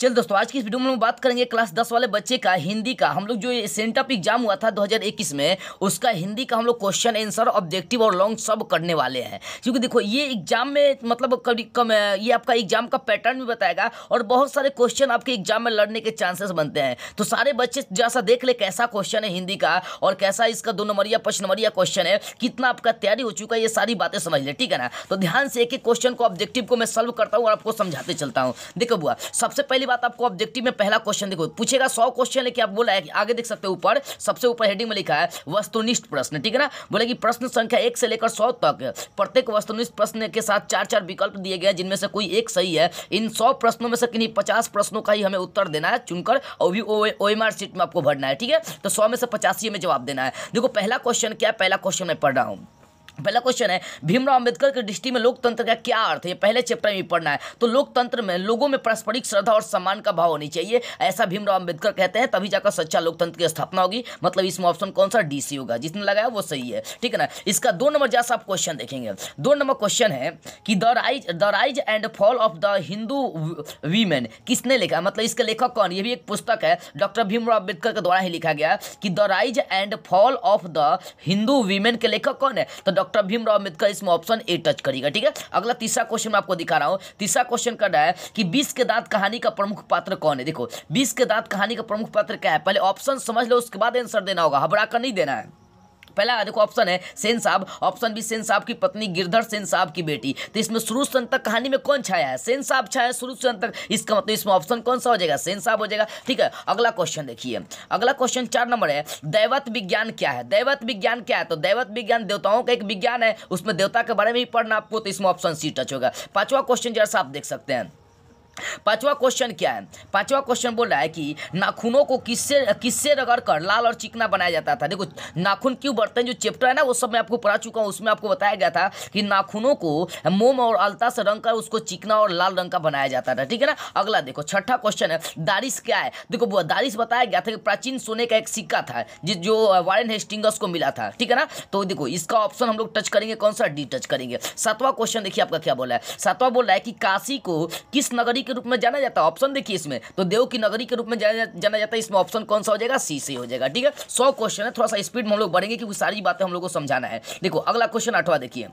चल दोस्तों आज की इस वीडियो में हम बात करेंगे क्लास दस वाले बच्चे का हिंदी का हम लोग जो सेंटअप एग्जाम हुआ था 2021 में उसका हिंदी का हम लोग क्वेश्चन आंसर ऑब्जेक्टिव और लॉन्ग सब करने वाले हैं क्योंकि देखो ये एग्जाम में मतलब कभी कम ये आपका एग्जाम का पैटर्न भी बताएगा और बहुत सारे क्वेश्चन आपके एग्जाम में लड़ने के चांसेस बनते हैं तो सारे बच्चे जैसा देख ले कैसा क्वेश्चन है हिंदी का और कैसा इसका दो नंबर या पाँच नंबरिया क्वेश्चन है कितना आपका तैयारी हो चुका है ये सारी बातें समझ ले ठीक है ना तो ध्यान से एक एक क्वेश्चन को ऑब्जेक्टिव को मैं सॉल्व करता हूँ और आपको समझाते चलता हूँ देखो बुआ सबसे पहले पहली बात आपको ऑब्जेक्टिव में पहला क्वेश्चन देखो पूछेगा सौ क्वेश्चन लेके आप बोला है आगे देख सकते हो ऊपर सबसे ऊपर हेडिंग में लिखा है वस्तुनिष्ठ प्रश्न ठीक है ना बोले कि प्रश्न संख्या एक से लेकर सौ तक प्रत्येक वस्तुनिष्ठ प्रश्न के साथ चार चार विकल्प दिए गए जिनमें से कोई एक सही है इन सौ प्रश्नों में से किन्हीं पचास प्रश्नों का ही हमें उत्तर देना है चुनकर और भी ओ एम आर सीट में आपको भरना है ठीक है तो सौ में से पचासी में जवाब देना है देखो पहला क्वेश्चन क्या पहला क्वेश्चन मैं पढ़ रहा हूँ पहला क्वेश्चन है भीमराव अंबेडकर की दृष्टि में लोकतंत्र का क्या अर्थ है पहले चैप्टर में पढ़ना है तो लोकतंत्र में लोगों में पारस्परिक श्रद्धा और सम्मान का भाव होनी चाहिए ऐसा भीमराव अंबेडकर कहते हैं तभी जाकर सच्चा लोकतंत्र की स्थापना होगी मतलब इसमें ऑप्शन कौन सा डी होगा जिसने लगाया वो सही है ठीक है ना इसका दो नंबर जैसा आप क्वेश्चन देखेंगे दो नंबर क्वेश्चन है कि the rise the rise and fall of the Hindu women किसने लिखा मतलब इसका लेखक कौन ये भी एक पुस्तक है डॉक्टर भीमराव अम्बेडकर के द्वारा ही लिखा गया कि the rise and fall of the Hindu women के लेखक कौन है तो डॉक्टर डॉक्टर भीमराव अम्बेडकर इसमें ऑप्शन ए टच करेगा ठीक है अगला तीसरा क्वेश्चन आपको दिखा रहा हूँ तीसरा क्वेश्चन कर रहा है कि बीस के दांत कहानी का प्रमुख पात्र कौन है देखो बीस के दांत कहानी का प्रमुख पात्र क्या है पहले ऑप्शन समझ लो उसके बाद आंसर देना होगा घबरा नहीं देना है पहला देखो ऑप्शन है सेन साहब ऑप्शन बी सेन साहब की पत्नी गिरधर सेन साहब की बेटी तो इसमें शुरू से अंत तक कहानी में कौन छाया है सेन साहब छाया शुरू से अंत तक इसका मतलब इसमें ऑप्शन कौन सा हो जाएगा सेन साहब हो जाएगा ठीक है अगला क्वेश्चन देखिए अगला क्वेश्चन चार नंबर है दैवत विज्ञान क्या है दैवत विज्ञान क्या है तो दैवत विज्ञान देवताओं का एक विज्ञान है उसमें देवता के बारे में ही पढ़ना आपको तो इसमें ऑप्शन सी टच होगा पांचवा क्वेश्चन जरा सा आप देख सकते हैं पांचवा क्वेश्चन क्या है पांचवा क्वेश्चन बोल रहा है कि नाखूनों को किससे किससे रगड़ कर लाल और चिकना बनाया जाता था देखो नाखून क्यों बढ़ते हैं जो चैप्टर है ना वो सब मैं आपको पढ़ा चुका हूँ उसमें आपको बताया गया था कि नाखूनों को मोम और अलता से रंग कर उसको चिकना और लाल रंग का बनाया जाता था ठीक है ना अगला देखो छठा क्वेश्चन है दारिश क्या है देखो दारिश बताया गया था कि प्राचीन सोने का एक सिक्का था जिस जो वारेन हेस्टिंगस को मिला था ठीक है ना तो देखो इसका ऑप्शन हम लोग टच करेंगे कौन सा डी टच करेंगे सातवां क्वेश्चन देखिए आपका क्या बोला है सातवां रहा है कि काशी को किस नगरी के रूप में जाना जाता है ऑप्शन देखिए इसमें तो देव की नगरी के रूप में जाना जाता है इसमें ऑप्शन कौन सा हो जाएगा सी से हो जाएगा ठीक है सौ क्वेश्चन है थोड़ा सा स्पीड में हम लोग बढ़ेंगे क्योंकि सारी बातें हम लोग को समझाना है देखो अगला क्वेश्चन आठवा देखिए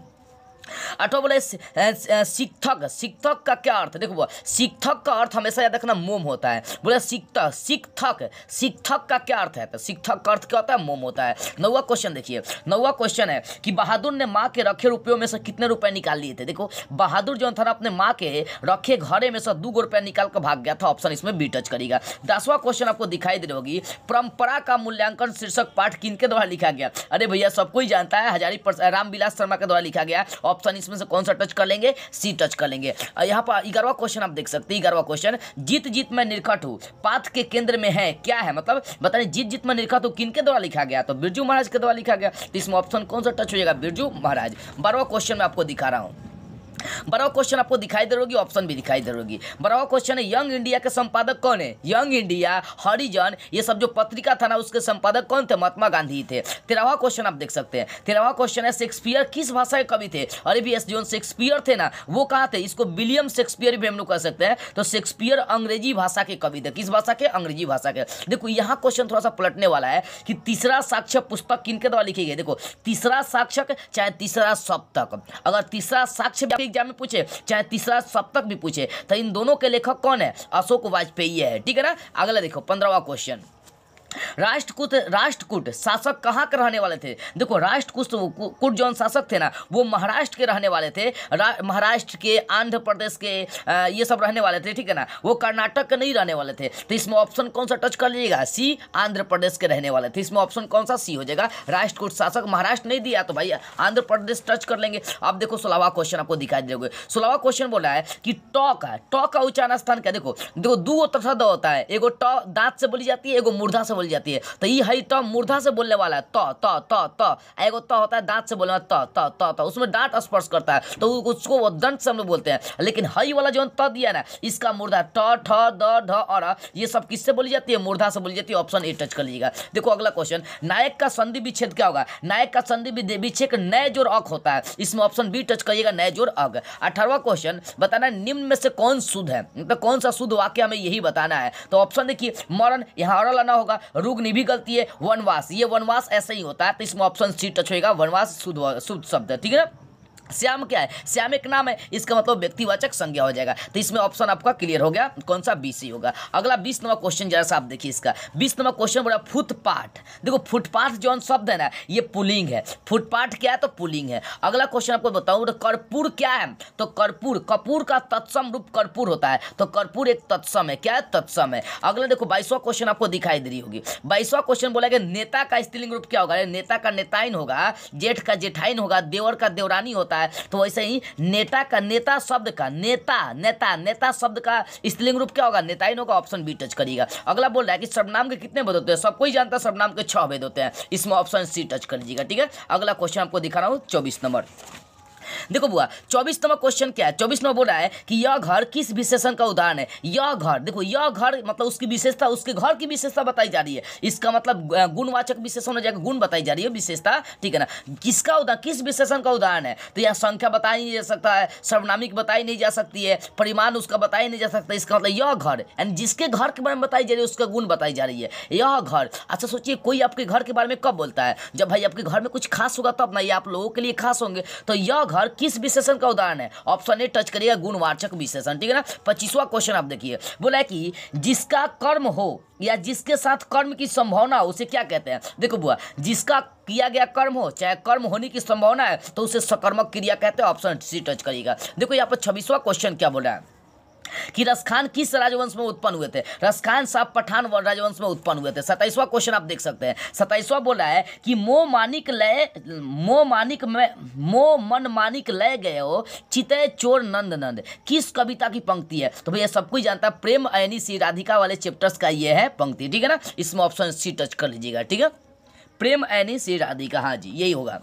अठवा बोले शिक्षक शिक्षक का क्या अर्थ देखो शिक्षक का अर्थ हमेशा याद रखना मोम होता है बोले शिक्षक शिक्षक शिक्षक का क्या अर्थ है तो शिक्षक का अर्थ क्या होता है मोम होता है नौवा क्वेश्चन देखिए नौवा क्वेश्चन है कि बहादुर ने माँ के रखे रुपयों में से कितने रुपए निकाल लिए थे देखो बहादुर जो था अपने माँ के रखे घरे में से दो गो रुपया निकाल कर भाग गया था ऑप्शन इसमें बी टच करेगा दसवा क्वेश्चन आपको दिखाई दे रही होगी परंपरा का मूल्यांकन शीर्षक पाठ किन के द्वारा लिखा गया अरे भैया सबको ही जानता है हजारी रामविलास शर्मा के द्वारा लिखा गया ऑप्शन इसमें से कौन सा टच कर लेंगे सी टच कर लेंगे यहाँ पर ग्यारहवा क्वेश्चन आप देख सकते हैं ग्यारहवा क्वेश्चन जीत जीत में निरखट हूँ पाथ के केंद्र में है क्या है मतलब बताइए जीत जीत में निरखट हूँ किन के द्वारा लिखा गया तो बिरजू महाराज के द्वारा लिखा गया तो इसमें ऑप्शन कौन सा टच हो जाएगा बिरजू महाराज बारहवा क्वेश्चन में आपको दिखा रहा हूँ बड़ा क्वेश्चन आपको दिखाई दे रही ऑप्शन भी दिखाई दे रही बड़ा क्वेश्चन है यंग इंडिया के संपादक कौन है यंग इंडिया हरिजन ये सब जो पत्रिका था ना उसके संपादक कौन थे महात्मा गांधी थे तेरहवा क्वेश्चन आप देख सकते हैं तेरहवा क्वेश्चन है शेक्सपियर किस भाषा के कवि थे अरे भी एस जोन शेक्सपियर थे ना वो कहा थे इसको विलियम शेक्सपियर भी हम लोग कह सकते हैं तो शेक्सपियर अंग्रेजी भाषा के कवि थे किस भाषा के अंग्रेजी भाषा के देखो यहाँ क्वेश्चन थोड़ा सा पलटने वाला है कि तीसरा साक्ष्य पुस्तक किन द्वारा लिखी गई देखो तीसरा साक्षक चाहे तीसरा सप्तक अगर तीसरा साक्ष्य एग्जाम में पूछे चाहे तीसरा सप्तक भी पूछे तो इन दोनों के लेखक कौन है अशोक वाजपेयी है ठीक है ना अगला देखो पंद्रहवा क्वेश्चन राष्ट्रकूट राष्ट्रकूट शासक कहाँ के रहने वाले थे देखो राष्ट्रकूट तो, कुट जौन शासक थे ना वो महाराष्ट्र के रहने वाले थे महाराष्ट्र के आंध्र प्रदेश के आ, ये सब रहने वाले थे ठीक है ना वो कर्नाटक के नहीं रहने वाले थे तो इसमें ऑप्शन कौन सा टच कर लीजिएगा सी आंध्र प्रदेश के रहने वाले थे इसमें ऑप्शन कौन सा सी हो जाएगा राष्ट्रकूट शासक महाराष्ट्र नहीं दिया तो भाई आंध्र प्रदेश टच कर लेंगे आप देखो सोलावा क्वेश्चन आपको दिखाई देगा सोलावा क्वेश्चन बोला है कि टॉ का टॉ का उच्चारण स्थान क्या देखो देखो दो तरह होता है एगो टॉ दांत से बोली जाती है एगो मुर्धा से बोल जाती है तो ये है तो मूर्धा से बोलने वाला है तो तो तो तो एगो तो होता है दांत से बोलने वाला तो तो तो उसमें दांत स्पर्श करता है तो उसको वो दंत से हम लोग बोलते हैं लेकिन हई वाला जो त दिया ना इसका मूर्धा ट ठ द ढ और ये सब किससे बोली जाती है मूर्धा से बोली जाती है ऑप्शन ए टच कर लीजिएगा देखो अगला क्वेश्चन नायक का संधि विच्छेद क्या होगा नायक का संधि विच्छेद नए जोर अक होता है इसमें ऑप्शन बी टच करिएगा नए जोर अग अठारवा क्वेश्चन बताना निम्न में से कौन शुद्ध है मतलब तो कौन सा शुद्ध वाक्य हमें यही बताना है तो ऑप्शन देखिए मरण यहाँ और लाना होगा रुग्नि भी गलती है वनवास ये वनवास ऐसे ही होता है तो इसमें ऑप्शन सी टच होगा वनवास शुद्ध शुद्ध शब्द है ठीक है ना श्याम क्या है श्याम एक नाम है इसका मतलब व्यक्तिवाचक संज्ञा हो जाएगा तो इसमें ऑप्शन आपका क्लियर हो गया कौन सा बी सी होगा अगला बीस नंबर क्वेश्चन जरा सा आप देखिए इसका बीस नंबर क्वेश्चन बोला फुटपाथ देखो फुटपाथ जो शब्द है ना ये पुलिंग है फुटपाथ क्या है तो पुलिंग है अगला क्वेश्चन आपको बताऊँ कर्पूर क्या है तो कर्पूर कपूर का तत्सम रूप कर्पूर होता है तो कर्पूर एक तत्सम है क्या है तत्सम है अगला देखो बाईसवा क्वेश्चन आपको दिखाई दे रही होगी बाईसवा क्वेश्चन बोला गया नेता का स्त्रीलिंग रूप क्या होगा नेता का नेताइन होगा जेठ का जेठाइन होगा देवर का देवरानी होता है है तो वैसे ही नेता का नेता शब्द का नेता नेता नेता शब्द का स्त्रीलिंग रूप क्या होगा नेताइन का ऑप्शन बी टच करिएगा अगला बोल रहा है कि सर्वनाम के कितने भेद होते हैं सबको ही जानता है सर्वनाम के छह भेद होते हैं इसमें ऑप्शन सी टच कर लीजिएगा ठीक है अगला क्वेश्चन आपको दिखा रहा हूँ चौबीस नंबर देखो बुआ चौबीसवा क्वेश्चन क्या है चौबीस नंबर बोल रहा है कि यह घर किस विशेषण का उदाहरण है यह घर देखो यह घर मतलब उसकी विशेषता उसके घर की विशेषता बताई जा रही है इसका मतलब गुणवाचक विशेषण हो जाएगा गुण बताई जा रही है विशेषता ठीक है ना किसका उदाहरण किस विशेषण का उदाहरण है तो यहाँ संख्या बताई नहीं जा सकता है सर्वनामिक बताई नहीं जा सकती है परिमाण उसका बताया नहीं जा सकता इसका मतलब यह घर यानी जिसके घर के बारे में बताई जा रही है उसका गुण बताई जा रही है यह घर अच्छा सोचिए कोई आपके घर के बारे में कब बोलता है जब भाई आपके घर में कुछ खास होगा तब ना ये आप लोगों के लिए खास होंगे तो यह घर और किस विशेषण का उदाहरण है ऑप्शन ए टच करिएगा गुणवाचक विशेषण ठीक है ना पच्चीसवा क्वेश्चन आप देखिए बोला है कि जिसका कर्म हो या जिसके साथ कर्म की संभावना हो उसे क्या कहते हैं देखो बुआ जिसका किया गया कर्म हो चाहे कर्म होने की संभावना है तो उसे सकर्मक क्रिया कहते हैं ऑप्शन सी टच करिएगा देखो यहाँ पर छब्बीसवा क्वेश्चन क्या बोला है कि रसखान किस राजवंश में उत्पन्न हुए थे रसखान साहब पठान राजवंश में उत्पन्न हुए थे सताइसवा क्वेश्चन आप देख सकते हैं सताइसवा बोला है कि मो मानिक लय मो मानिक मो मन मानिक लय गए हो चितय चोर नंद नंद किस कविता की पंक्ति है तो भैया सब कोई जानता है प्रेम अयनी सी राधिका वाले चैप्टर्स का ये है पंक्ति ठीक है ना इसमें ऑप्शन सी टच कर लीजिएगा ठीक है प्रेम एनी सी राधिका हाँ जी यही होगा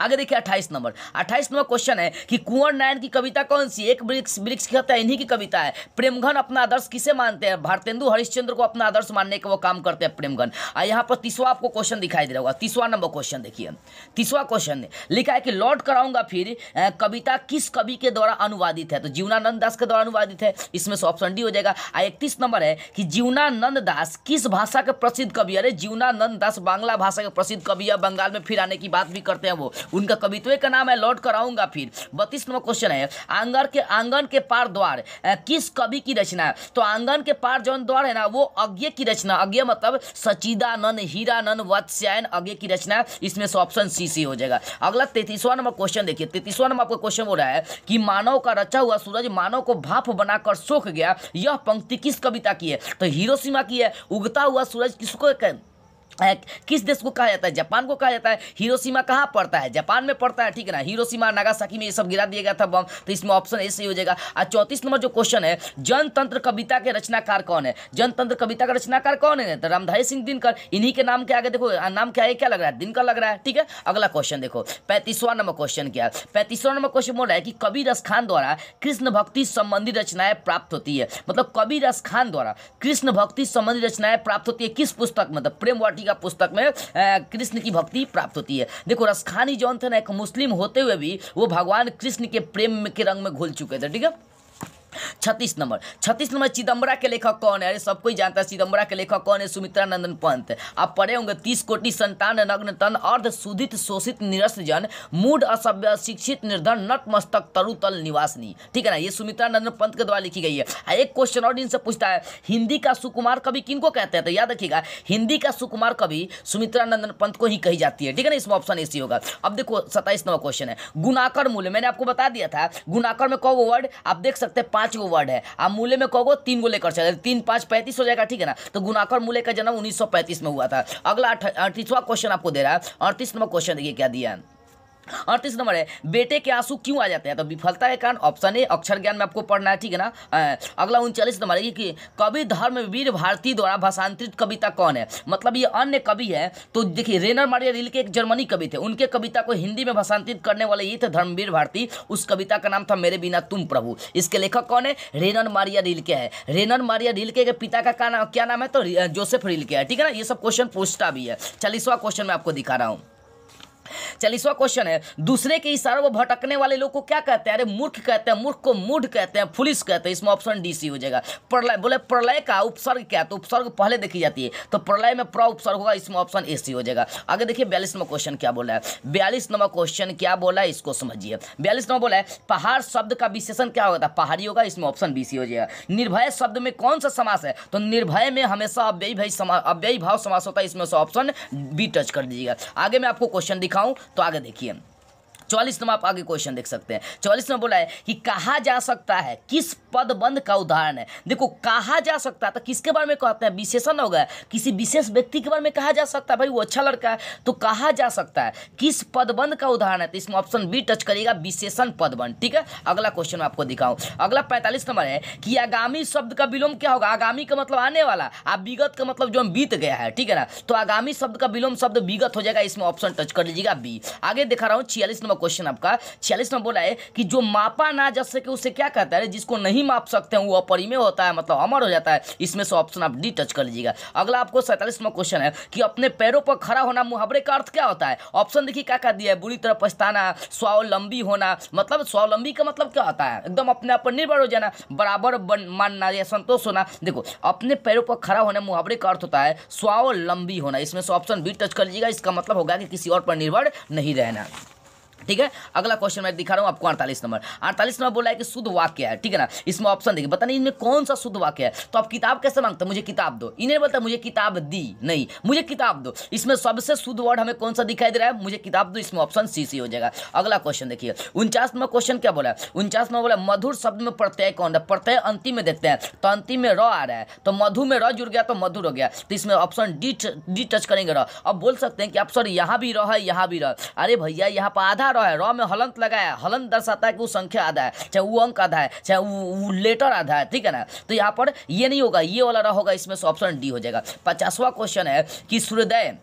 आगे देखिए अट्ठाईस नंबर अट्ठाईस नंबर क्वेश्चन है कि कुंवर नायन की कविता कौन सी एक वृक्ष वृक्ष की हत्या इन्हीं की कविता है प्रेमघन अपना आदर्श किसे मानते हैं भारतेंदु हरिश्चंद्र को अपना आदर्श मानने के वो काम करते हैं प्रेमघन और यहाँ पर तीसवा आपको क्वेश्चन दिखाई दे रहा होगा तीसवा नंबर क्वेश्चन देखिए तीसवा क्वेश्चन लिखा है कि लौट कराऊंगा फिर कविता किस कवि के द्वारा अनुवादित है तो जीवनानंद दास के द्वारा अनुवादित है इसमें से ऑप्शन डी हो जाएगा और इकतीस नंबर है कि जीवनानंद दास किस भाषा के प्रसिद्ध कवि अरे जीवनानंद दास बांग्ला भाषा के प्रसिद्ध कवि है बंगाल में फिर आने की बात भी करते हैं हो उनका कवित्व का नाम है लौट कर आऊंगा फिर बत्तीस नंबर क्वेश्चन है आंगन के आंगन के पार द्वार किस कवि की रचना है तो आंगन के पार जौन द्वार है ना वो अज्ञे की रचना अज्ञे मतलब सचिदानंद हीरानंद वत्स्यायन अज्ञे की रचना इसमें से ऑप्शन सी सी हो जाएगा अगला तैतीसवा नंबर क्वेश्चन देखिए तैतीसवा नंबर आपका क्वेश्चन बोल रहा है कि मानव का रचा हुआ सूरज मानव को भाप बनाकर सोख गया यह पंक्ति किस कविता की है तो हीरोसीमा की है उगता हुआ सूरज किसको किस देश को कहा जाता है जापान को कहा जाता है हिरोशिमा कहाँ पड़ता है जापान में पड़ता है ठीक है ना हिरोशिमा नागासाकी में ये सब गिरा दिया गया था बम तो इसमें ऑप्शन ए सही हो जाएगा और चौंतीस नंबर जो क्वेश्चन है जनतंत्र कविता के रचनाकार कौन है जनतंत्र कविता का रचनाकार कौन है तो रामधारी सिंह दिनकर इन्हीं के नाम के आगे देखो नाम क्या है क्या लग रहा है दिनकर लग रहा है ठीक है अगला क्वेश्चन देखो पैंतीसवां नंबर क्वेश्चन क्या है पैंतीसवां नंबर क्वेश्चन बोल रहा है कि कवि रस खान द्वारा कृष्ण भक्ति संबंधी रचनाएं प्राप्त होती है मतलब कवि रस खान द्वारा कृष्ण भक्ति संबंधी रचनाएं प्राप्त होती है किस पुस्तक मतलब वाटी का पुस्तक में कृष्ण की भक्ति प्राप्त होती है देखो रसखानी ना एक मुस्लिम होते हुए भी वो भगवान कृष्ण के प्रेम के रंग में घुल चुके थे ठीक है छत्तीस नंबर छत्तीस नंबर चिदम्बरा के लेखक कौन है अरे सब कोई जानता है चिदम्बरा के लेखक कौन है सुमित्रा नंदन पंत आप पढ़े होंगे तीस कोटि संतान नग्न तन अर्ध सुधित शोषित निरस्त जन मूड असभ्य शिक्षित निर्धन नट नतमस्तक तरुतल निवासनी ठीक है ना ये सुमित्रा नंदन पंत के द्वारा लिखी गई है हाँ, एक क्वेश्चन और इनसे पूछता है हिंदी का सुकुमार कवि किनको कहते हैं तो याद रखिएगा हिंदी का सुकुमार कवि सुमित्रा नंदन पंत को ही कही जाती है ठीक है ना इसमें ऑप्शन ऐसी होगा अब देखो सत्ताईस नंबर क्वेश्चन है गुनाकर मूल्य मैंने आपको बता दिया था गुनाकर में कौ वर्ड आप देख सकते हैं पाँच गो वर्ड है आप मूल्य में कहो तीन गो लेकर चले तीन पाँच पैंतीस हो जाएगा ठीक है ना तो गुनाकर मूल्य का जन्म उन्नीस में हुआ था अगला अड़तीसवा क्वेश्चन आपको दे रहा है अड़तीस नंबर क्वेश्चन देखिए क्या दिया है अड़तीस नंबर है बेटे के आंसू क्यों आ जाते हैं तो विफलता के कारण ऑप्शन ए अक्षर ज्ञान में आपको पढ़ना है ठीक है ना अगला उनचालीस नंबर है कि कवि धर्म वीर भारती द्वारा भाषांतरित कविता कौन है मतलब ये अन्य कवि है तो देखिए रेनर मारिया रिल के एक जर्मनी कवि थे उनके कविता को हिंदी में भाषांतरित करने वाले ये थे धर्मवीर भारती उस कविता का नाम था मेरे बिना तुम प्रभु इसके लेखक कौन है रेनर मारिया रिल के है रेनर मारिया रिल के पिता का क्या नाम है तो जोसेफ रिल के है ठीक है ना ये सब क्वेश्चन पूछता भी है चालीसवा क्वेश्चन मैं आपको दिखा रहा हूँ चालीसवा क्वेश्चन है दूसरे के इशारों पर भटकने वाले लोग को क्या कहते हैं अरे मूर्ख कहते हैं मूर्ख को मूढ़ कहते हैं फुलिस कहते हैं इसमें ऑप्शन डी सी हो जाएगा प्रलय बोले प्रलय का उपसर्ग क्या है तो उपसर्ग पहले देखी जाती है तो प्रलय में प्र उपसर्ग होगा इसमें ऑप्शन ए सी हो जाएगा आगे देखिए बयालीस नंबर क्वेश्चन क्या बोला है बयालीस नंबर क्वेश्चन क्या बोला है इसको समझिए बयालीस नंबर बोला है पहाड़ शब्द का विशेषण क्या होगा पहाड़ी होगा इसमें ऑप्शन बी सी हो जाएगा निर्भय शब्द में कौन सा समास है तो निर्भय में हमेशा अव्ययी भाई अव्ययी भाव समास होता है इसमें ऑप्शन बी टच कर दीजिएगा आगे मैं आपको क्वेश्चन दिखा Então, toga daqui. चौलीस नंबर आप आगे क्वेश्चन देख सकते हैं चौलीस नंबर बोला है कि कहा जा सकता है किस पदबंध का उदाहरण है देखो कहा जा सकता है तो किसके बारे में कहते हैं विशेषण हो गया किसी विशेष व्यक्ति के बारे में कहा जा सकता है भाई वो अच्छा लड़का है तो कहा जा सकता है किस पदबंध का उदाहरण है तो इसमें ऑप्शन बी टच करेगा विशेषण पदबंध ठीक है अगला क्वेश्चन आपको दिखाऊं अगला पैंतालीस नंबर है कि आगामी शब्द का विलोम क्या होगा आगामी का मतलब आने वाला आप विगत का मतलब जो हम बीत गया है ठीक है ना तो आगामी शब्द का विलोम शब्द विगत हो जाएगा इसमें ऑप्शन टच कर लीजिएगा बी आगे दिखा रहा हूँ छियालीस नंबर क्वेश्चन आपका छियालीस नंबर बोला है कि जो मापा ना जा सके उसे क्या कहता है जिसको नहीं माप सकते हैं वो अपरिमय होता है मतलब अमर हो जाता है इसमें से ऑप्शन आप डी टच कर लीजिएगा अगला आपको सैंतालीस नंबर क्वेश्चन है कि अपने पैरों पर खड़ा होना मुहावरे का अर्थ क्या होता है ऑप्शन देखिए क्या क्या दिया है बुरी तरह पछताना स्वावलंबी होना मतलब स्वावलंबी का मतलब क्या होता है एकदम अपने आप पर निर्भर हो जाना बराबर मानना या संतोष होना देखो अपने पैरों पर खड़ा होना मुहावरे का अर्थ होता है स्वावलंबी होना इसमें से ऑप्शन बी टच कर लीजिएगा इसका मतलब होगा कि किसी और पर निर्भर नहीं रहना ठीक है अगला क्वेश्चन मैं दिखा रहा हूँ आपको अड़तालीस नंबर अड़तालीस नंबर बोला है कि शुद्ध वाक्य है ठीक है ना इसमें ऑप्शन देखिए बता नहीं इनमें कौन सा शुद्ध वाक्य है तो आप किताब कैसे मांगते मुझे किताब दो इन्हें बोलता मुझे किताब दी नहीं मुझे किताब दो इसमें सबसे शुद्ध वर्ड हमें कौन सा दिखाई दे रहा है मुझे किताब दो इसमें ऑप्शन सी सी हो जाएगा अगला क्वेश्चन देखिए उनचास नंबर क्वेश्चन क्या बोला है उनचास नंबर बोला मधुर शब्द में प्रत्यय कौन है प्रत्यय अंतिम में देखते हैं तो अंतिम में र आ रहा है तो मधु में र जुड़ गया तो मधुर हो गया तो इसमें ऑप्शन डी डी टच करेंगे र अब बोल सकते हैं कि अब सर यहाँ भी र है यहाँ भी रह अरे भैया यहाँ पर आधा रो है रॉ में हलंत लगाया हलंत दर्शाता है कि वो संख्या आधा है चाहे वो अंक आधा है चाहे वो लेटर आधा है ठीक है ना तो यहाँ पर ये नहीं होगा ये वाला रहा होगा इसमें ऑप्शन डी हो जाएगा पचासवा क्वेश्चन है कि सूर्योदय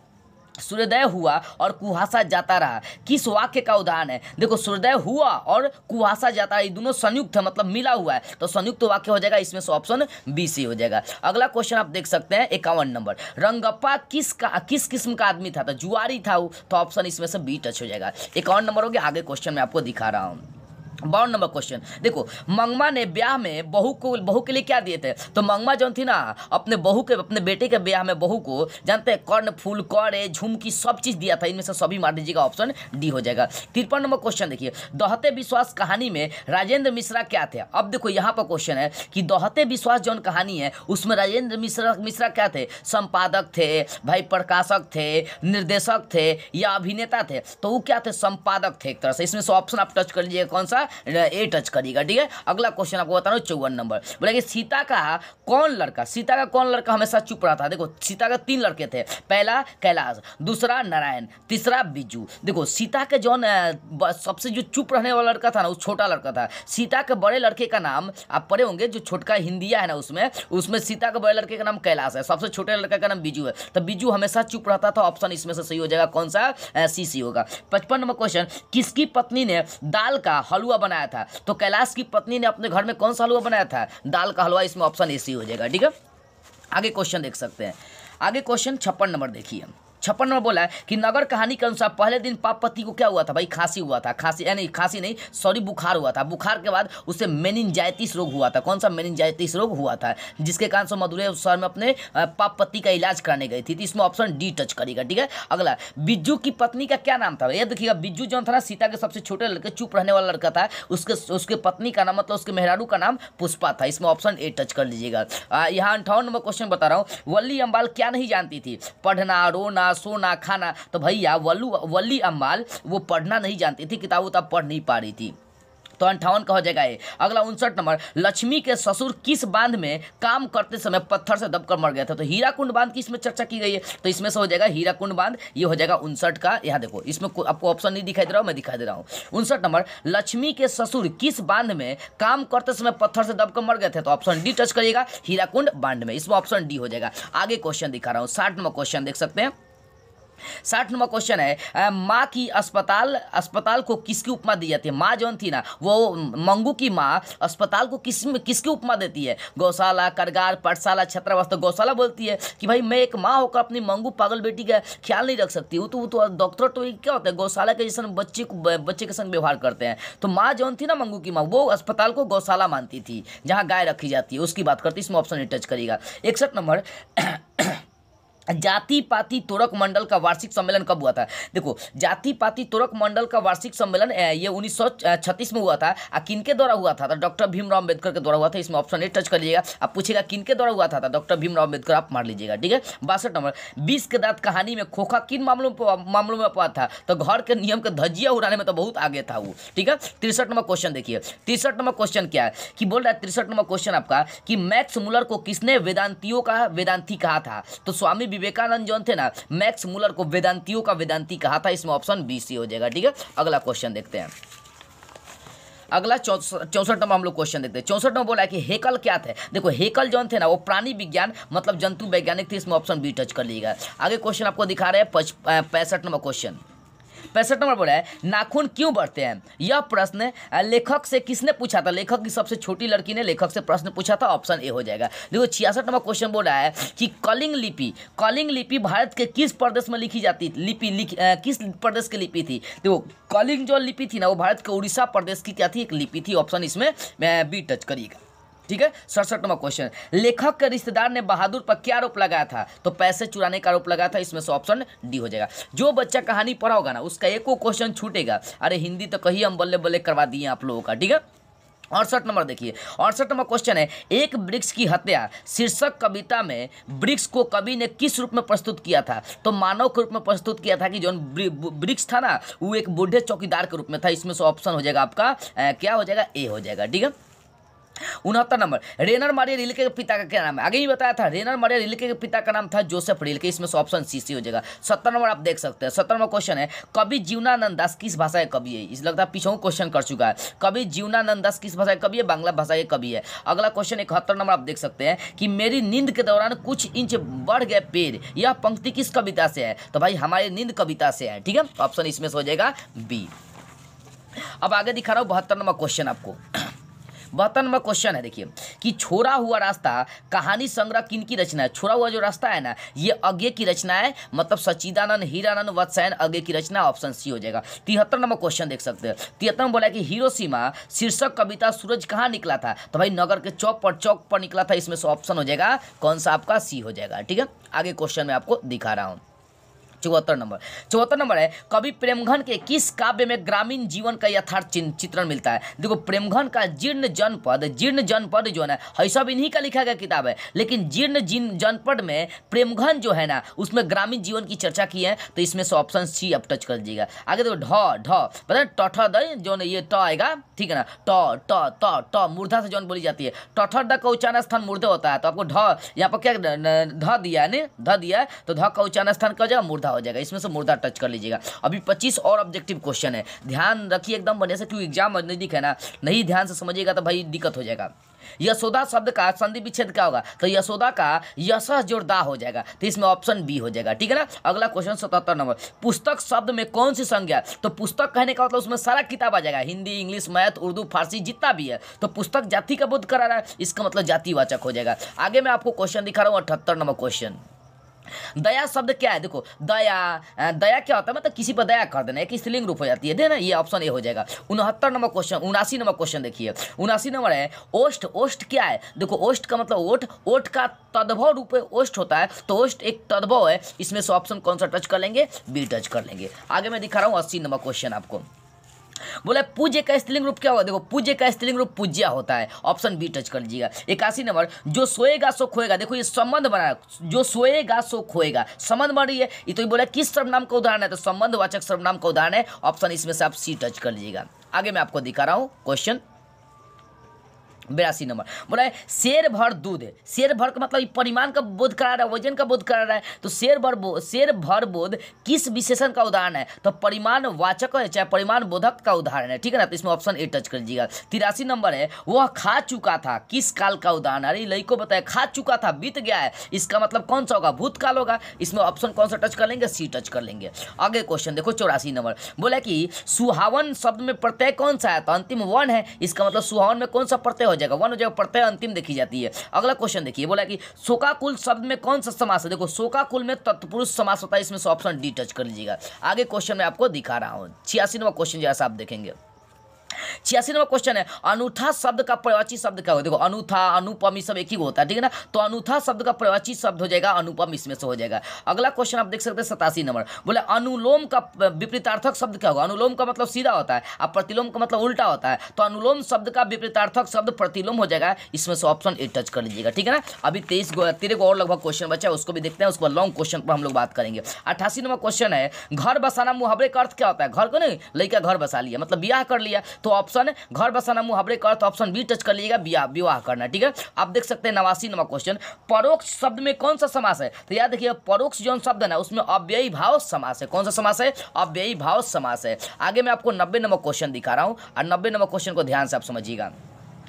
सूर्योदय हुआ और कुहासा जाता रहा किस वाक्य का उदाहरण है देखो सूर्योदय हुआ और कुहासा जाता रहा ये दोनों संयुक्त है मतलब मिला हुआ है तो संयुक्त वाक्य हो जाएगा इसमें से ऑप्शन बी सी हो जाएगा अगला क्वेश्चन आप देख सकते हैं इक्यावन नंबर रंगप्पा किस का किस किस्म का आदमी था तो जुआरी था वो तो ऑप्शन इसमें से बी टच हो जाएगा इक्यावन नंबर हो गया आगे क्वेश्चन मैं आपको दिखा रहा हूँ बावन नंबर क्वेश्चन देखो मंगमा ने ब्याह में बहू को बहू के लिए क्या दिए थे तो मंगमा जो थी ना अपने बहू के अपने बेटे के ब्याह में बहू को जानते हैं कर्ण फूल कौड़े झुमकी सब चीज़ दिया था इनमें से सभी मार दीजिएगा ऑप्शन डी हो जाएगा तिरपन नंबर क्वेश्चन देखिए दोहते विश्वास कहानी में राजेंद्र मिश्रा क्या थे अब देखो यहाँ पर क्वेश्चन है कि दोहते विश्वास जो कहानी है उसमें राजेंद्र मिश्रा मिश्रा क्या थे संपादक थे भाई प्रकाशक थे निर्देशक थे या अभिनेता थे तो वो क्या थे संपादक थे एक तरह से इसमें से ऑप्शन आप टच कर लीजिएगा कौन सा ए टच करिएगा ठीक है अगला क्वेश्चन आपको बता रहा हूँ चौवन नंबर बोला कि सीता का कौन लड़का सीता का कौन लड़का हमेशा चुप रहा था देखो सीता का तीन लड़के थे पहला कैलाश दूसरा नारायण तीसरा बिजू देखो सीता के जो सबसे जो चुप रहने वाला लड़का था ना वो छोटा लड़का था सीता के बड़े लड़के का नाम आप पढ़े होंगे जो छोटका हिंदिया है ना उसमें उसमें सीता के बड़े लड़के का नाम कैलाश है सबसे छोटे लड़का का नाम बिजू है तो बिजू हमेशा चुप रहता था ऑप्शन इसमें से सही हो जाएगा कौन सा सी सी होगा पचपन नंबर क्वेश्चन किसकी पत्नी ने दाल का हलवा हलवा बनाया था तो कैलाश की पत्नी ने अपने घर में कौन सा हलवा बनाया था दाल का हलवा इसमें ऑप्शन ए सी हो जाएगा ठीक है आगे क्वेश्चन देख सकते हैं आगे क्वेश्चन छप्पन नंबर देखिए छप्पन में बोला है कि नगर कहानी के अनुसार पहले दिन पापपति को क्या हुआ था भाई खांसी हुआ था खांसी यानी खांसी नहीं सॉरी बुखार हुआ था बुखार के बाद उसे मेनिनजाइटिस रोग हुआ था कौन सा मेनिनजाइटिस रोग हुआ था जिसके कारण से मधुरे शहर में अपने पापपति का इलाज कराने गई थी तो इसमें ऑप्शन डी टच करेगा ठीक है अगला बिज्जू की पत्नी का क्या नाम था यह देखिएगा बिज्जू जो था ना सीता के सबसे छोटे लड़के चुप रहने वाला लड़का था उसके उसके पत्नी का नाम मतलब उसके मेहराड़ू का नाम पुष्पा था इसमें ऑप्शन ए टच कर लीजिएगा यहाँ अंठावन नंबर क्वेश्चन बता रहा हूँ वल्ली अम्बाल क्या नहीं जानती थी पढ़ना रोना रहना सोना खाना तो भैया वल्लू वली अम्बाल वो पढ़ना नहीं जानती थी किताब उताब पढ़ नहीं पा रही थी तो अंठावन का हो जाएगा ये अगला उनसठ नंबर लक्ष्मी के ससुर किस बांध में काम करते समय पत्थर से दबकर मर गया था तो हीरा कुंड बांध की इसमें चर्चा की गई है तो इसमें से हो जाएगा हीरा कुंड बांध ये हो जाएगा उनसठ का यहाँ देखो इसमें आपको ऑप्शन नहीं दिखाई दे रहा हूँ मैं दिखाई दे रहा हूँ उनसठ नंबर लक्ष्मी के ससुर किस बांध में काम करते समय पत्थर से दबकर मर गए थे तो ऑप्शन डी टच करिएगा हीराकुंड बांध में इसमें ऑप्शन डी हो जाएगा आगे क्वेश्चन दिखा रहा हूँ साठ नंबर क्वेश्चन देख सकते हैं साठ नंबर क्वेश्चन है माँ की अस्पताल अस्पताल को किसकी उपमा दी जाती है माँ जो थी ना वो मंगू की माँ अस्पताल को किस किसकी उपमा देती है गौशाला करगार पाठशाला छात्रावास तो गौशाला बोलती है कि भाई मैं एक माँ होकर अपनी मंगू पागल बेटी का ख्याल नहीं रख सकती वो तो वो तो डॉक्टर तो क्या होता है गौशाला के जैसा बच्चे को बच्चे के संग व्यवहार करते हैं तो माँ जो थी ना मंगू की माँ वो अस्पताल को गौशाला मानती थी जहाँ गाय रखी जाती है उसकी बात करती इसमें ऑप्शन टच करेगा इकसठ नंबर जाति पाति तोरक मंडल का वार्षिक सम्मेलन कब हुआ था देखो जाति पाति तोरक मंडल का वार्षिक सम्मेलन ये उन्नीस में हुआ था आ किनके द्वारा हुआ था डॉक्टर भीमराव अम्बेडकर के द्वारा हुआ था इसमें ऑप्शन ए टच कर लीजिएगा आप पूछेगा किनके द्वारा हुआ था तो डॉक्टर भीमराव अम्बेडकर आप मार लीजिएगा ठीक है बासठ नंबर बीस के दात कहानी में खोखा किन मामलों मामलों में अपवाद था तो घर के नियम के धजिया उड़ाने में तो बहुत आगे था वो ठीक है तिरसठ नंबर क्वेश्चन देखिए तिरसठ नंबर क्वेश्चन क्या है कि बोल रहा है तिरसठ नंबर क्वेश्चन आपका कि मैक्स मुलर को किसने वेदांतियों का वेदांति कहा था तो स्वामी विवेकानंद जो थे ना मैक्स मूलर को वेदांतियों का वेदांती कहा था इसमें ऑप्शन बी सी हो जाएगा ठीक है अगला क्वेश्चन देखते हैं अगला चौसठ नंबर हम लोग क्वेश्चन देखते हैं चौसठ नंबर बोला है कि हेकल क्या थे देखो हेकल जो थे ना वो प्राणी विज्ञान मतलब जंतु वैज्ञानिक थे इसमें ऑप्शन बी टच कर लीजिएगा आगे क्वेश्चन आपको दिखा रहे हैं पैंसठ नंबर क्वेश्चन पैंसठ नंबर बोला है नाखून क्यों बढ़ते हैं यह प्रश्न लेखक से किसने पूछा था लेखक की सबसे छोटी लड़की ने लेखक से प्रश्न पूछा था ऑप्शन ए हो जाएगा देखो छियासठ नंबर क्वेश्चन बोल रहा है कि कलिंग लिपि कलिंग लिपि भारत के किस प्रदेश में लिखी जाती लिपि किस प्रदेश की लिपि थी देखो कलिंग जो लिपि थी ना वो भारत के उड़ीसा प्रदेश की क्या थी एक लिपि थी ऑप्शन इसमें बी टच करिएगा ठीक है सड़सठ नंबर क्वेश्चन लेखक के रिश्तेदार ने बहादुर पर क्या आरोप लगाया था तो पैसे चुराने का आरोप लगाया था इसमें से ऑप्शन डी हो जाएगा जो बच्चा कहानी पढ़ा होगा ना उसका एक क्वेश्चन छूटेगा अरे हिंदी तो कहीं हम बल्ले बल्ले करवा दिए आप लोगों का ठीक है अड़सठ नंबर देखिए अड़सठ नंबर क्वेश्चन है एक वृक्ष की हत्या शीर्षक कविता में वृक्ष को कवि ने किस रूप में प्रस्तुत किया था तो मानव के रूप में प्रस्तुत किया था कि जो वृक्ष था ना वो एक बूढ़े चौकीदार के रूप में था इसमें से ऑप्शन हो जाएगा आपका क्या हो जाएगा ए हो जाएगा ठीक है उनहत्तर नंबर रेनर मारिया रिलके के पिता का क्या नाम है आगे ही बताया था रेनर मारिया रिलके के पिता का नाम था जोसेफ रिलके इसमें से ऑप्शन सी सी हो जाएगा सत्तर नंबर आप देख सकते हैं सत्तर नंबर क्वेश्चन है कवि जीवनानंद दास किस भाषा का कवि है इस लगता है पिछड़ों क्वेश्चन कर चुका है कवि जीवनानंद दास किस भाषा का कवि है बांग्ला भाषा के कवि है अगला क्वेश्चन इकहत्तर नंबर आप देख सकते हैं कि मेरी नींद के दौरान कुछ इंच बढ़ गए पेड़ यह पंक्ति किस कविता से है तो भाई हमारी नींद कविता से है ठीक है ऑप्शन इसमें से हो जाएगा बी अब आगे दिखा रहा हूँ बहत्तर नंबर क्वेश्चन आपको बहत्तर नंबर क्वेश्चन है देखिए कि छोड़ा हुआ रास्ता कहानी संग्रह किन की रचना है छोड़ा हुआ जो रास्ता है ना ये अज्ञे की रचना है मतलब सचिदानंद हीरानंद वत्सैन अज्ञे की रचना ऑप्शन सी हो जाएगा तिहत्तर नंबर क्वेश्चन देख सकते हैं तिहत्तर बोला बोला कि हीरो शीर्षक कविता सूरज कहाँ निकला था तो भाई नगर के चौक पर चौक पर निकला था इसमें से ऑप्शन हो जाएगा कौन सा आपका सी हो जाएगा ठीक है आगे क्वेश्चन में आपको दिखा रहा हूँ चौहत्तर नंबर चौहत्तर नंबर है कवि प्रेमघन के किस काव्य में ग्रामीण जीवन का यथार्थ चित्रण मिलता है देखो प्रेमघन का जीर्ण जनपद जीर्ण जनपद जो है ना है सब इन्हीं का लिखा गया किताब है लेकिन जीर्ण जीर्ण जनपद में प्रेमघन जो है ना उसमें ग्रामीण जीवन की चर्चा की है तो इसमें से ऑप्शन सी अब टच कर लीजिएगा आगे देखो ढ ढ पता टठ जो ना ये ट आएगा ठीक है ना ट ट ट ट मूर्धा से जो बोली जाती है टठ द का उच्चारण स्थान मूर्धे होता है तो आपको ढ यहाँ पर क्या ढ दिया है ना ध दिया है तो ध का उच्चारण स्थान क्या हो जाएगा मूर्धा हो जाएगा इसमें से मुर्दा टच कर लीजिएगा अभी पच्चीस और ऑब्जेक्टिव क्वेश्चन है ध्यान रखिए एकदम बढ़िया से क्योंकि एग्जाम नज़दीक है ना नहीं ध्यान से समझिएगा तो भाई दिक्कत हो जाएगा यशोदा शब्द का संधि विच्छेद क्या होगा तो यशोदा का यश जोरदा हो जाएगा तो इसमें ऑप्शन बी हो जाएगा ठीक है ना अगला क्वेश्चन सतहत्तर नंबर पुस्तक शब्द में कौन सी संज्ञा तो पुस्तक कहने का मतलब उसमें सारा किताब आ जाएगा हिंदी इंग्लिश मैथ उर्दू फारसी जितना भी है तो पुस्तक जाति का बोध करा रहा है इसका मतलब जातिवाचक हो जाएगा आगे मैं आपको क्वेश्चन दिखा रहा हूँ अठहत्तर नंबर क्वेश्चन दया शब्द क्या है देखो दया दया क्या होता है मतलब किसी पर दया कर देना एक स्त्रीलिंग रूप हो जाती है देना ये ऑप्शन ए हो जाएगा उनहत्तर नंबर क्वेश्चन उनासी नंबर क्वेश्चन देखिए उनासी नंबर है ओष्ठ ओष्ठ क्या है देखो ओष्ठ का मतलब ओठ ओठ का तद्भव रूप ओष्ठ होता है तो ओष्ठ एक तद्भव है इसमें से ऑप्शन कौन सा टच कर लेंगे बी टच कर लेंगे आगे मैं दिखा रहा हूँ अस्सी नंबर क्वेश्चन आपको बोला पूज्य का स्त्रीलिंग रूप क्या होगा देखो पूज्य का स्त्रीलिंग रूप पूज्या होता है ऑप्शन बी टच कर लीजिएगा इक्यासी नंबर जो सोएगा सो खोएगा देखो ये संबंध बना जो सोएगा सो खोएगा संबंध बन रही है ये तो बोला किस सर्वनाम का उदाहरण है तो संबंधवाचक सर्वनाम का उदाहरण है ऑप्शन इसमें से आप सी टच कर लीजिएगा आगे मैं आपको दिखा रहा हूँ क्वेश्चन बेरासी नंबर बोला है शेर भर दूध शेर भर का मतलब परिमाण का बोध करा रहा है वजन का बोध करा रहा है तो शेर भर बो शेर भर बोध किस विशेषण का उदाहरण है तो परिमाण वाचक है चाहे परिमाण बोधक का उदाहरण है ठीक है ना तो इसमें ऑप्शन ए टच कर लीजिएगा तिरासी नंबर है वह खा चुका था किस काल का उदाहरण अरे लई को बताया खा चुका था बीत गया है इसका मतलब कौन सा होगा भूतकाल होगा इसमें ऑप्शन कौन सा टच कर लेंगे सी टच कर लेंगे आगे क्वेश्चन देखो चौरासी नंबर बोला कि सुहावन शब्द में प्रत्यय कौन सा है तो अंतिम वन है इसका मतलब सुहावन में कौन सा प्रत्यय हो जाएगा वन हो जाएगा प्रत्यय अंतिम देखी जाती है अगला क्वेश्चन देखिए बोला कि शोकाकुल शब्द में कौन सा समास है देखो शोकाकुल में तत्पुरुष समास होता है इसमें ऑप्शन डी टच कर लीजिएगा आगे क्वेश्चन मैं आपको दिखा रहा हूँ छियासी नंबर क्वेश्चन जैसा आप देखेंगे छियासी नंबर क्वेश्चन है अनूठा शब्द का प्रवाची शब्द क्या होगा देखो अनूठा अनुपम सब एक ही होता है ठीक है ना तो अनूठा शब्द का प्रवाची शब्द हो जाएगा अनुपम इसमें से हो जाएगा अगला क्वेश्चन आप देख सकते हैं सतासी नंबर बोले अनुलोम का विपरीतार्थक शब्द क्या होगा अनुलोम का मतलब सीधा होता है और प्रतिलोम का मतलब उल्टा होता है तो अनुलोम शब्द का विपरीतार्थक शब्द प्रतिलोम हो जाएगा इसमें से ऑप्शन ए टच कर लीजिएगा ठीक है ना अभी तेईस तेरह को और लगभग क्वेश्चन बचा है उसको भी देखते हैं उसके बाद लॉन्ग क्वेश्चन पर हम लोग बात करेंगे अट्ठासी नंबर क्वेश्चन है घर बसाना मुहावरे का अर्थ क्या होता है घर को नहीं लड़का घर बसा लिया मतलब ब्याह कर लिया तो ऑप्शन घर बसाना मुहावरे का अर्थ ऑप्शन बी टच कर लीजिएगा विवाह विवाह करना ठीक है आप देख सकते हैं नवासी नंबर क्वेश्चन परोक्ष शब्द में कौन सा समास है तो याद देखिए परोक्ष जो शब्द है ना उसमें अव्ययी भाव समास है कौन सा समास है अव्ययी भाव समास है आगे मैं आपको नब्बे नंबर क्वेश्चन दिखा रहा हूँ और नब्बे नंबर क्वेश्चन को ध्यान से आप समझिएगा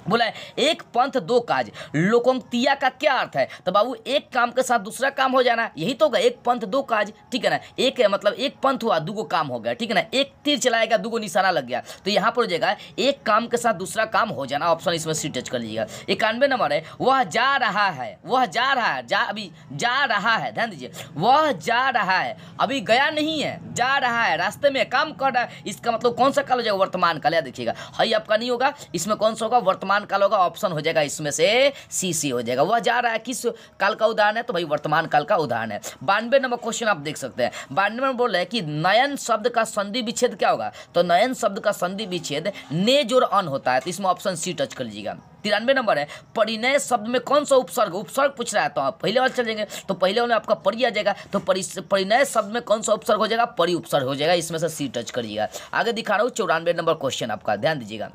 बोला है एक पंथ दो काज लोकोंतिया का क्या अर्थ है तो बाबू एक काम के साथ दूसरा काम हो जाना यही तो होगा एक पंथ दो काज ठीक है ना एक मतलब एक पंथ हुआ दो काम हो गया ठीक है ना एक तीर चलाएगा दो निशाना लग गया तो यहाँ पर हो जाएगा एक काम के साथ दूसरा काम हो जाना ऑप्शन इसमें सी टच कर लीजिएगा इक्यानवे नंबर है वह जा रहा है वह जा रहा है जा अभी जा रहा है ध्यान दीजिए वह जा रहा है अभी गया नहीं है जा रहा है रास्ते में काम कर रहा है इसका मतलब कौन सा काल हो जाएगा वर्तमान काल या देखिएगा हई आपका नहीं होगा इसमें कौन सा होगा वर्तमान वर्तमान काल होगा ऑप्शन हो जाएगा इसमें से सी सी हो जाएगा वह जा रहा है किस काल का उदाहरण है तो भाई वर्तमान काल का उदाहरण है बानवे नंबर क्वेश्चन आप देख सकते हैं बानवे में बोल रहे हैं कि नयन शब्द का संधि विच्छेद क्या होगा तो नयन शब्द का संधि विच्छेद ने जोर अन होता है तो इसमें ऑप्शन सी टच कर लीजिएगा तिरानवे नंबर है परिणय शब्द में कौन सा उपसर्ग उपसर्ग पूछ रहा है तो आप पहले वाले चलेंगे तो पहले वाले आपका परी आ जाएगा तो परिणय शब्द में कौन सा उपसर्ग हो जाएगा परी उपसर्ग हो जाएगा इसमें से सी टच करिएगा आगे दिखा रहा हूँ चौरानवे नंबर क्वेश्चन आपका ध्यान दीजिएगा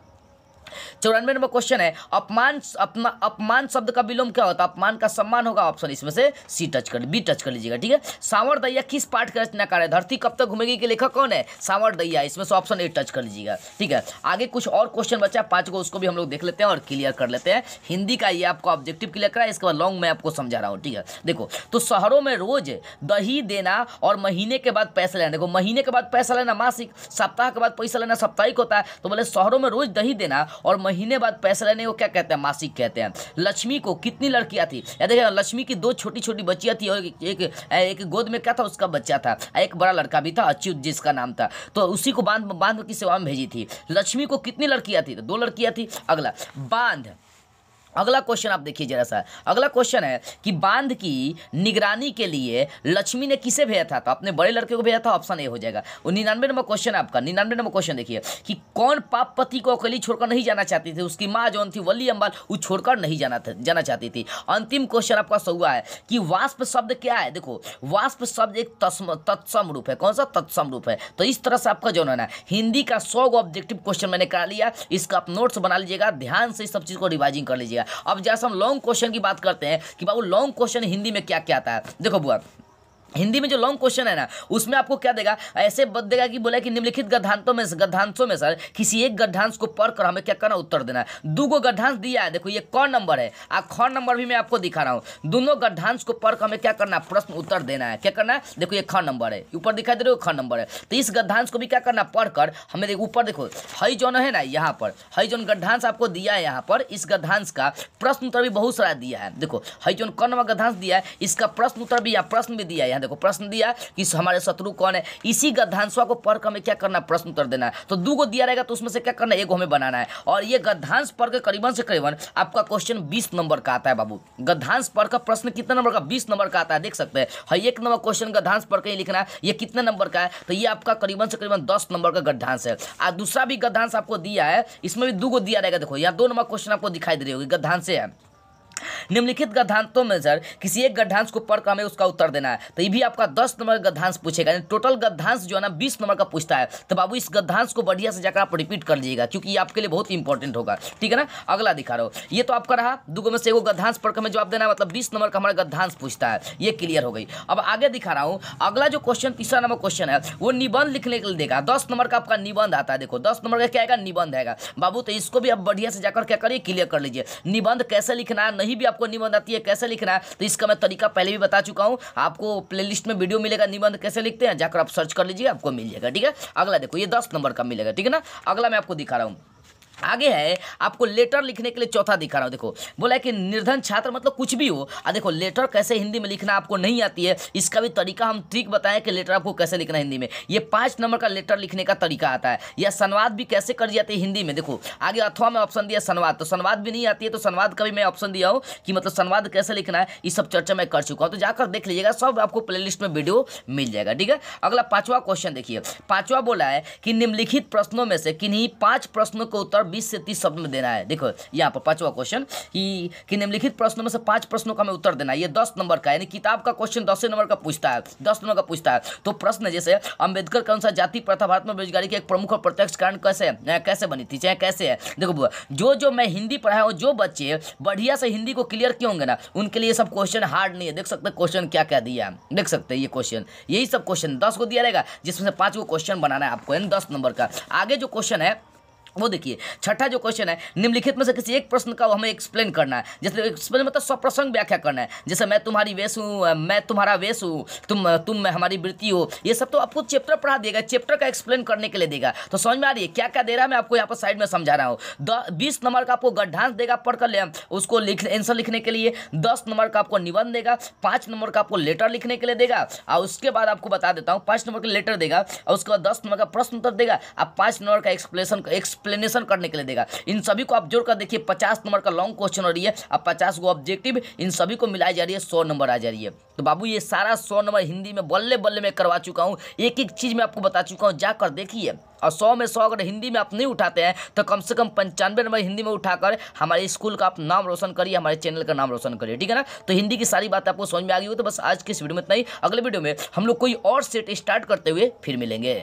चौरानवे नंबर क्वेश्चन है अपमान अपना अपमान शब्द का विलोम क्या होता है अपमान का सम्मान होगा ऑप्शन इसमें से सी टच कर बी टच कर लीजिएगा ठीक है सांवर दैया किस पाठ का रचनाकार है धरती कब तक घूमेगी के लेखक कौन है सांवर दैया इसमें से ऑप्शन ए टच कर लीजिएगा ठीक है आगे कुछ और क्वेश्चन बचा पाँच को उसको भी हम लोग देख लेते हैं और क्लियर कर लेते हैं हिंदी का ये आपको ऑब्जेक्टिव क्लियर करा है इसके बाद लॉन्ग में आपको समझा रहा हूँ ठीक है देखो तो शहरों में रोज दही देना और महीने के बाद पैसा लेना देखो महीने के बाद पैसा लेना मासिक सप्ताह के बाद पैसा लेना साप्ताहिक होता है तो बोले शहरों में रोज दही देना और महीने बाद पैसा लेने को क्या कहते हैं मासिक कहते हैं लक्ष्मी को कितनी लड़कियाँ थी या देखिए लक्ष्मी की दो छोटी छोटी बच्चियाँ थी और एक एक गोद में क्या था उसका बच्चा था एक बड़ा लड़का भी था अच्युत जिसका नाम था तो उसी को बांध बांध की सेवा में भेजी थी लक्ष्मी को कितनी लड़कियाँ थी तो दो लड़कियाँ थी अगला बांध अगला क्वेश्चन आप देखिए जरा सा अगला क्वेश्चन है कि बांध की निगरानी के लिए लक्ष्मी ने किसे भेजा था तो अपने बड़े लड़के को भेजा था ऑप्शन ए हो जाएगा और निन्यानवे नंबर क्वेश्चन आपका निन्यानवे नंबर क्वेश्चन देखिए कि कौन पाप पति को अकेली छोड़कर नहीं जाना चाहती थी उसकी माँ जौन थी वली अम्बाल वो छोड़कर नहीं जाना था जाना चाहती थी अंतिम क्वेश्चन आपका सौआ है कि वाष्प शब्द क्या है देखो वाष्प शब्द एक तत्सम रूप है कौन सा तत्सम रूप है तो इस तरह से आपका जो है हिंदी का सौ ऑब्जेक्टिव क्वेश्चन मैंने करा लिया इसका आप नोट्स बना लीजिएगा ध्यान से सब चीज़ को रिवाइजिंग कर लीजिएगा अब जैसे हम लॉन्ग क्वेश्चन की बात करते हैं कि बाबू लॉन्ग क्वेश्चन हिंदी में क्या क्या आता है देखो बुआ हिंदी में जो लॉन्ग क्वेश्चन है ना उसमें आपको क्या देगा ऐसे बद देगा कि बोला कि निम्नलिखित गद्धांतों में गद्धांशों में सर किसी एक गद्धांश को पढ़ कर हमें क्या करना उत्तर देना है दो गो गद्धांश दिया है देखो ये कौन नंबर है आ ख नंबर भी मैं आपको दिखा रहा हूँ दोनों गद्धांश को पढ़ कर हमें क्या करना प्रश्न उत्तर देना है क्या करना है देखो ये ख नंबर है ऊपर दिखाई दे रहे हो ख नंबर है तो इस गद्धांश को भी क्या करना पढ़कर हमें ऊपर देखो हई जोन है ना यहाँ पर हई जोन गद्धांश आपको दिया है यहाँ पर इस गद्धांश का प्रश्न उत्तर भी बहुत सारा दिया है देखो हई जोन कौन नंबर गद्धांश दिया है इसका प्रश्न उत्तर भी यहाँ प्रश्न भी दिया है यहाँ देखो प्रश्न दिया कि हमारे शत्रु कौन है इसी गद्धांशवा को पढ़ हमें क्या करना प्रश्न उत्तर देना है तो दो को दिया रहेगा तो उसमें से क्या करना एक हमें बनाना है और ये गद्धांश पढ़ के करीबन से करीबन आपका क्वेश्चन बीस नंबर का आता है बाबू गद्धांश पढ़ का प्रश्न कितना नंबर का बीस नंबर का आता है देख सकते हैं हर हाँ, एक नंबर क्वेश्चन गद्धांश पढ़ के लिखना है ये कितने नंबर का है तो ये आपका करीबन से करीबन दस नंबर का गद्धांश है और दूसरा भी गद्धांश आपको दिया है इसमें भी दो को दिया रहेगा देखो यहाँ दो नंबर क्वेश्चन आपको दिखाई दे रही होगी गद्धांश है निम्नलिखित गद्धांतों में सर किसी एक गद्धांश को पढ़कर हमें उसका उत्तर देना है तो ये भी आपका दस नंबर गद्धांश पूछेगा यानी टोटल गद्धांश जो है ना बीस नंबर का पूछता है तो बाबू इस गद्धांश को बढ़िया से जाकर आप रिपीट कर लीजिएगा क्योंकि ये आपके लिए बहुत इंपॉर्टेंट होगा ठीक है ना अगला दिखा रहा हो ये तो आपका रहा दो में से एगो गद्धांश पढ़कर हमें जवाब देना है मतलब बीस नंबर का हमारा गद्धांश पूछता है ये क्लियर हो गई अब आगे दिखा रहा हूँ अगला जो क्वेश्चन तीसरा नंबर क्वेश्चन है वो निबंध लिखने के लिए देगा दस नंबर का आपका निबंध आता है देखो दस नंबर का क्या आएगा निबंध आएगा बाबू तो इसको भी आप बढ़िया से जाकर क्या करिए क्लियर कर लीजिए निबंध कैसे लिखना है नहीं कहीं भी आपको निबंध आती है कैसे लिखना है तो इसका मैं तरीका पहले भी बता चुका हूँ आपको प्लेलिस्ट में वीडियो मिलेगा निबंध कैसे लिखते हैं जाकर आप सर्च कर लीजिए आपको मिल जाएगा ठीक है अगला देखो ये दस नंबर का मिलेगा ठीक है ना अगला मैं आपको दिखा रहा हूँ आगे है आपको लेटर लिखने के लिए चौथा दिखा रहा हूँ देखो बोला है कि निर्धन छात्र मतलब कुछ भी हो और देखो लेटर कैसे हिंदी में लिखना आपको नहीं आती है इसका भी तरीका हम ट्रिक बताएं कि लेटर आपको कैसे लिखना हिंदी में ये पांच नंबर का लेटर लिखने का तरीका आता है या संवाद भी कैसे कर जाती है हिंदी में देखो आगे अथवा में ऑप्शन दिया संवाद तो संवाद भी नहीं आती है तो संवाद का भी मैं ऑप्शन दिया हूँ कि मतलब संवाद कैसे लिखना है ये सब चर्चा मैं कर चुका हूँ तो जाकर देख लीजिएगा सब आपको प्ले में वीडियो मिल जाएगा ठीक है अगला पाँचवा क्वेश्चन देखिए पाँचवा बोला है कि निम्नलिखित प्रश्नों में से किन्हीं पाँच प्रश्नों का उत्तर बीस से तीस शब्द में देना है देखो यहाँ पर पांचवा क्वेश्चन कि निम्नलिखित प्रश्नों में से पांच प्रश्नों का हमें उत्तर देना है ये दस नंबर का यानी किताब का क्वेश्चन दस नंबर का पूछता है दस नंबर का पूछता है तो प्रश्न जैसे अंबेडकर के अनुसार जाति प्रथा भारत में बेरोजगारी के एक प्रमुख और प्रत्यक्ष कारण कैसे कैसे बनी थी चाहे कैसे है देखो जो जो मैं हिंदी पढ़ाया हूँ जो बच्चे बढ़िया से हिंदी को क्लियर क्यों होंगे ना उनके लिए सब क्वेश्चन हार्ड नहीं है देख सकते क्वेश्चन क्या क्या दिया देख सकते ये क्वेश्चन यही सब क्वेश्चन दस को दिया रहेगा जिसमें से पांच को क्वेश्चन बनाना है आपको दस नंबर का आगे जो क्वेश्चन है वो देखिए छठा जो क्वेश्चन है निम्नलिखित में से किसी एक प्रश्न का हमें एक्सप्लेन करना है जैसे एक्सप्लेन मतलब स्वप्रसंग व्याख्या करना है जैसे मैं तुम्हारी वेश हूँ मैं तुम्हारा वेश हूँ तुम तुम मैं हमारी वृत्ति हो ये सब तो आपको चैप्टर पढ़ा देगा चैप्टर का एक्सप्लेन करने के लिए देगा तो समझ में आ रही है क्या क्या दे रहा है मैं आपको यहाँ पर साइड में समझा रहा हूँ बीस नंबर का आपको गड्ढांस देगा पढ़कर ले उसको लिख लिखने के लिए दस नंबर का आपको निबंध देगा पाँच नंबर का आपको लेटर लिखने के लिए देगा और उसके बाद आपको बता देता हूँ पाँच नंबर का लेटर देगा और उसके बाद दस नंबर का प्रश्न उत्तर देगा आप पाँच नंबर का एक्सप्लेन एक्सप्लेन एक्सप्लेनेशन करने के लिए देगा इन सभी को आप जोड़कर देखिए पचास नंबर का लॉन्ग क्वेश्चन हो रही है अब पचास गो ऑब्जेक्टिव इन सभी को मिलाई जा रही है सौ नंबर आ जा रही है तो बाबू ये सारा सौ नंबर हिंदी में बल्ले बल्ले में करवा चुका हूँ एक एक चीज़ मैं आपको बता चुका हूँ जाकर देखिए और सौ में सौ अगर हिंदी में आप नहीं उठाते हैं तो कम से कम पंचानवे नंबर हिंदी में उठाकर हमारे स्कूल का आप नाम रोशन करिए हमारे चैनल का नाम रोशन करिए ठीक है ना तो हिंदी की सारी बात आपको समझ में आ गई हो तो बस आज की इस वीडियो में इतना ही अगले वीडियो में हम लोग कोई और सेट स्टार्ट करते हुए फिर मिलेंगे